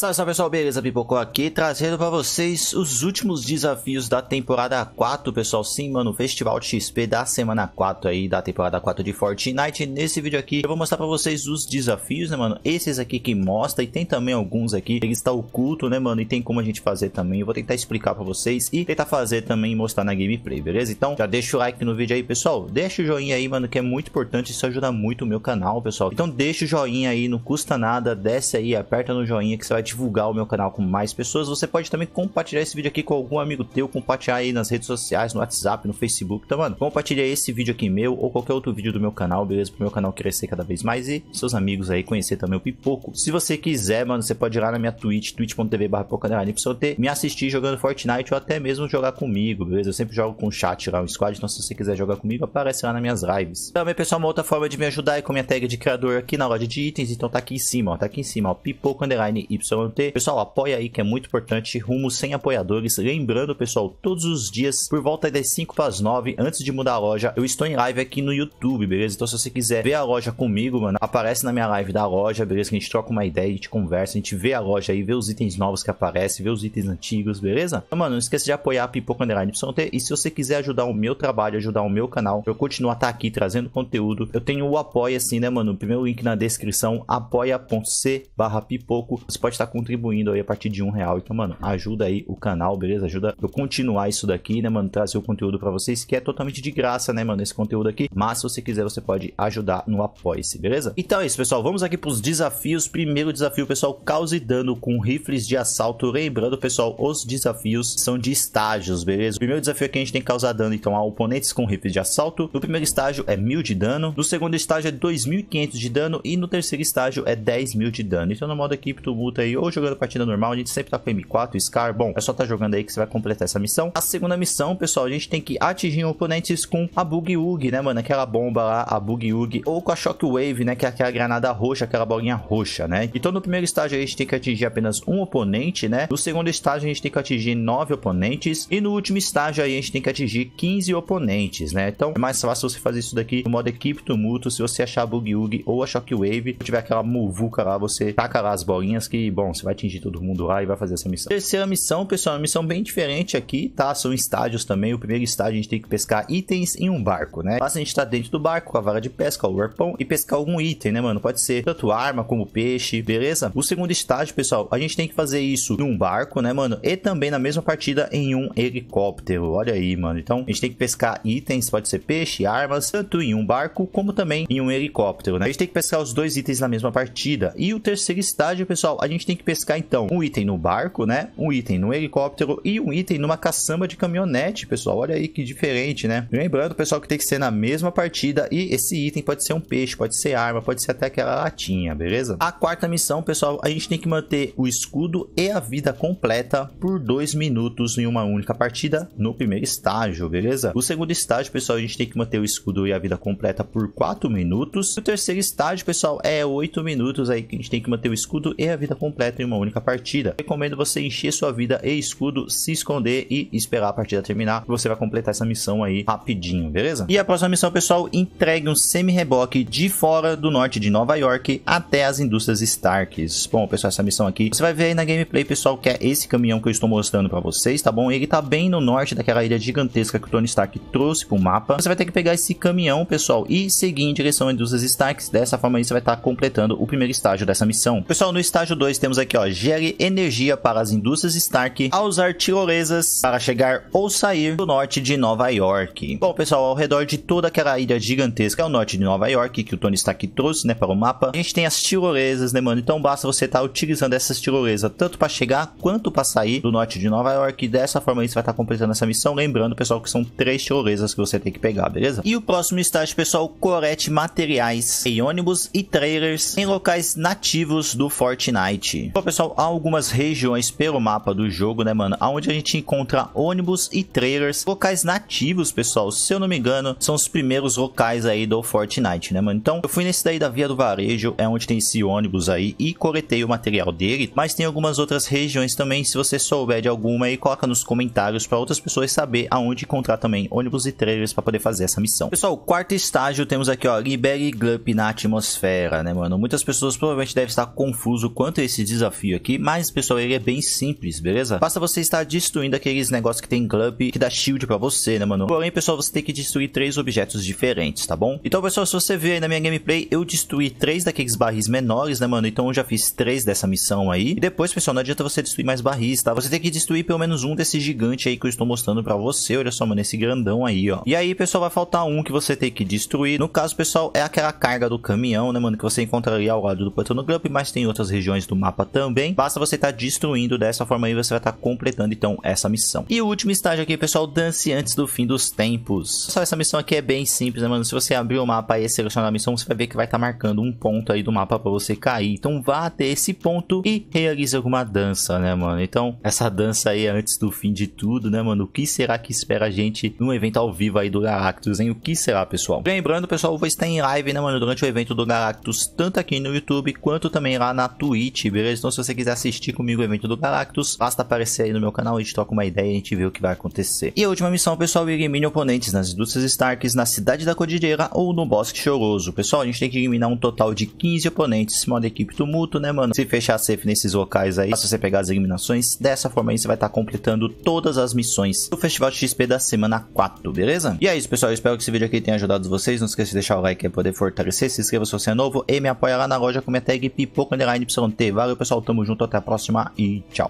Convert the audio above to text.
Salve, salve pessoal, beleza? Pipocó aqui, trazendo para vocês os últimos desafios da temporada 4, pessoal. Sim, mano, Festival XP da semana 4 aí, da temporada 4 de Fortnite. Nesse vídeo aqui, eu vou mostrar para vocês os desafios, né, mano? Esses aqui que mostra, e tem também alguns aqui, ele está oculto, né, mano? E tem como a gente fazer também. Eu vou tentar explicar para vocês e tentar fazer também e mostrar na gameplay, beleza? Então, já deixa o like no vídeo aí, pessoal. Deixa o joinha aí, mano, que é muito importante, isso ajuda muito o meu canal, pessoal. Então, deixa o joinha aí, não custa nada, desce aí, aperta no joinha que você vai divulgar o meu canal com mais pessoas. Você pode também compartilhar esse vídeo aqui com algum amigo teu, compartilhar aí nas redes sociais, no WhatsApp, no Facebook, tá mano? Compartilha esse vídeo aqui meu ou qualquer outro vídeo do meu canal, beleza? Pro meu canal crescer cada vez mais e seus amigos aí conhecer também o Pipoco. Se você quiser, mano, você pode ir lá na minha Twitch, twitch.tv barra me assistir jogando Fortnite ou até mesmo jogar comigo, beleza? Eu sempre jogo com o chat lá, um squad, então se você quiser jogar comigo, aparece lá nas minhas lives. Também, pessoal, uma outra forma de me ajudar é com minha tag de criador aqui na loja de itens, então tá aqui em cima, ó, tá aqui em cima, ó, pipoco underline então, pessoal, apoia aí que é muito importante, rumo sem apoiadores. Lembrando, pessoal, todos os dias, por volta das 5 para as 9, antes de mudar a loja, eu estou em live aqui no YouTube, beleza? Então se você quiser ver a loja comigo, mano, aparece na minha live da loja, beleza? Que a gente troca uma ideia, a gente conversa, a gente vê a loja aí, vê os itens novos que aparecem, vê os itens antigos, beleza? Então, mano, não esqueça de apoiar a Pipoca Underline YT e se você quiser ajudar o meu trabalho, ajudar o meu canal, eu continuar estar tá aqui trazendo conteúdo, eu tenho o apoio assim, né, mano? O primeiro link na descrição, apoia.c barra pipoco. Você pode estar tá contribuindo aí a partir de um real. Então, mano, ajuda aí o canal, beleza? Ajuda eu continuar isso daqui, né, mano? Trazer o conteúdo para vocês que é totalmente de graça, né, mano? Esse conteúdo aqui. Mas se você quiser, você pode ajudar no Apoia-se, beleza? Então é isso, pessoal. Vamos aqui pros desafios. Primeiro desafio, pessoal, cause dano com rifles de assalto. Lembrando, pessoal, os desafios são de estágios, beleza? O primeiro desafio é que a gente tem que causar dano, então, a oponentes com rifles de assalto. No primeiro estágio é mil de dano. No segundo estágio é 2.500 de dano. E no terceiro estágio é 10 mil de dano. Então, no modo equipe tu muda aí ou jogando partida normal, a gente sempre tá com M4, Scar, bom, é só tá jogando aí que você vai completar essa missão. A segunda missão, pessoal, a gente tem que atingir oponentes com a Bug Ug, né, mano? Aquela bomba lá, a Bug Ug, ou com a Shockwave, né, que é aquela granada roxa, aquela bolinha roxa, né? Então no primeiro estágio a gente tem que atingir apenas um oponente, né? No segundo estágio a gente tem que atingir nove oponentes e no último estágio aí a gente tem que atingir 15 oponentes, né? Então é mais fácil você fazer isso daqui no modo equipe tumulto, se você achar a Bug Ug ou a Shockwave, se tiver aquela muvuca lá, você taca lá as bolinhas que, bom, então, você vai atingir todo mundo lá e vai fazer essa missão. Terceira missão, pessoal, uma missão bem diferente aqui, tá? São estágios também. O primeiro estágio a gente tem que pescar itens em um barco, né? Basta a gente tá dentro do barco com a vara de pesca, o arpão e pescar algum item, né, mano? Pode ser tanto arma como peixe, beleza? O segundo estágio, pessoal, a gente tem que fazer isso num barco, né, mano? E também na mesma partida em um helicóptero. Olha aí, mano. Então a gente tem que pescar itens, pode ser peixe, armas, tanto em um barco como também em um helicóptero, né? A gente tem que pescar os dois itens na mesma partida. E o terceiro estágio, pessoal, a gente tem que pescar então um item no barco, né? Um item no helicóptero e um item numa caçamba de caminhonete, pessoal. Olha aí que diferente, né? Lembrando, pessoal, que tem que ser na mesma partida e esse item pode ser um peixe, pode ser arma, pode ser até aquela latinha, beleza? A quarta missão, pessoal, a gente tem que manter o escudo e a vida completa por dois minutos em uma única partida no primeiro estágio, beleza? O segundo estágio, pessoal, a gente tem que manter o escudo e a vida completa por quatro minutos. O terceiro estágio, pessoal, é oito minutos aí que a gente tem que manter o escudo e a vida completa completo em uma única partida. Recomendo você encher sua vida e escudo, se esconder e esperar a partida terminar. Você vai completar essa missão aí rapidinho, beleza? E a próxima missão, pessoal, entregue um semi-reboque de fora do norte de Nova York até as indústrias Starks. Bom, pessoal, essa missão aqui, você vai ver aí na gameplay, pessoal, que é esse caminhão que eu estou mostrando pra vocês, tá bom? Ele tá bem no norte daquela ilha gigantesca que o Tony Stark trouxe pro mapa. Você vai ter que pegar esse caminhão, pessoal, e seguir em direção às indústrias Starks. Dessa forma aí, você vai estar tá completando o primeiro estágio dessa missão. Pessoal, no estágio 2 tem temos aqui, ó, gere energia para as indústrias Stark ao usar tirolesas para chegar ou sair do norte de Nova York. Bom, pessoal, ao redor de toda aquela ilha gigantesca ao norte de Nova York, que o Tony Stark trouxe, né, para o mapa, a gente tem as tirolesas, né, mano? Então basta você estar tá utilizando essas tirolesas tanto para chegar quanto para sair do norte de Nova York. E dessa forma aí você vai estar tá completando essa missão. Lembrando, pessoal, que são três tirolesas que você tem que pegar, beleza? E o próximo estágio, pessoal, colete materiais em ônibus e trailers em locais nativos do Fortnite seguinte. Bom, pessoal, há algumas regiões pelo mapa do jogo, né, mano? Onde a gente encontra ônibus e trailers, locais nativos, pessoal. Se eu não me engano, são os primeiros locais aí do Fortnite, né, mano? Então, eu fui nesse daí da Via do Varejo, é onde tem esse ônibus aí, e coletei o material dele. Mas tem algumas outras regiões também, se você souber de alguma aí, coloca nos comentários para outras pessoas saber aonde encontrar também ônibus e trailers para poder fazer essa missão. Pessoal, quarto estágio, temos aqui, ó, libere Glump na atmosfera, né, mano? Muitas pessoas provavelmente devem estar confuso quanto a esse desafio aqui, mas pessoal, ele é bem simples, beleza? Basta você estar destruindo aqueles negócios que tem club, que dá shield pra você, né, mano? Porém, pessoal, você tem que destruir três objetos diferentes, tá bom? Então, pessoal, se você ver aí na minha gameplay, eu destruí três daqueles barris menores, né, mano? Então, eu já fiz três dessa missão aí. E depois, pessoal, não adianta você destruir mais barris, tá? Você tem que destruir pelo menos um desses gigantes aí que eu estou mostrando pra você. Olha só, mano, esse grandão aí, ó. E aí, pessoal, vai faltar um que você tem que destruir. No caso, pessoal, é aquela carga do caminhão, né, mano? Que você encontraria ao lado do Pantano Club, mas tem outras regiões do mapa mapa também. Basta você estar tá destruindo dessa forma aí, você vai estar tá completando então essa missão. E o último estágio aqui, pessoal, dance antes do fim dos tempos. Só essa missão aqui é bem simples, né, mano? Se você abrir o mapa e selecionar a missão, você vai ver que vai estar tá marcando um ponto aí do mapa para você cair. Então vá até esse ponto e realize alguma dança, né, mano? Então, essa dança aí é antes do fim de tudo, né, mano? O que será que espera a gente num evento ao vivo aí do Galactus, hein? O que será, pessoal? Lembrando, pessoal, eu vou estar em live, né, mano, durante o evento do Galactus, tanto aqui no YouTube quanto também lá na Twitch, beleza? Então se você quiser assistir comigo o evento do Galactus, basta aparecer aí no meu canal, a gente toca uma ideia e a gente vê o que vai acontecer. E a última missão, pessoal, é elimine oponentes nas indústrias Starks, na cidade da Cordilheira ou no Bosque Choroso. Pessoal, a gente tem que eliminar um total de 15 oponentes, modo equipe tumulto, né, mano? Se fechar safe nesses locais aí, se você pegar as eliminações, dessa forma aí você vai estar tá completando todas as missões do Festival XP da semana 4, beleza? E é isso, pessoal, eu espero que esse vídeo aqui tenha ajudado vocês, não esqueça de deixar o like para pra poder fortalecer, se inscreva se você é novo e me apoia lá na loja com minha tag pipoca__yt. Valeu, pessoal. Tamo junto, até a próxima e tchau.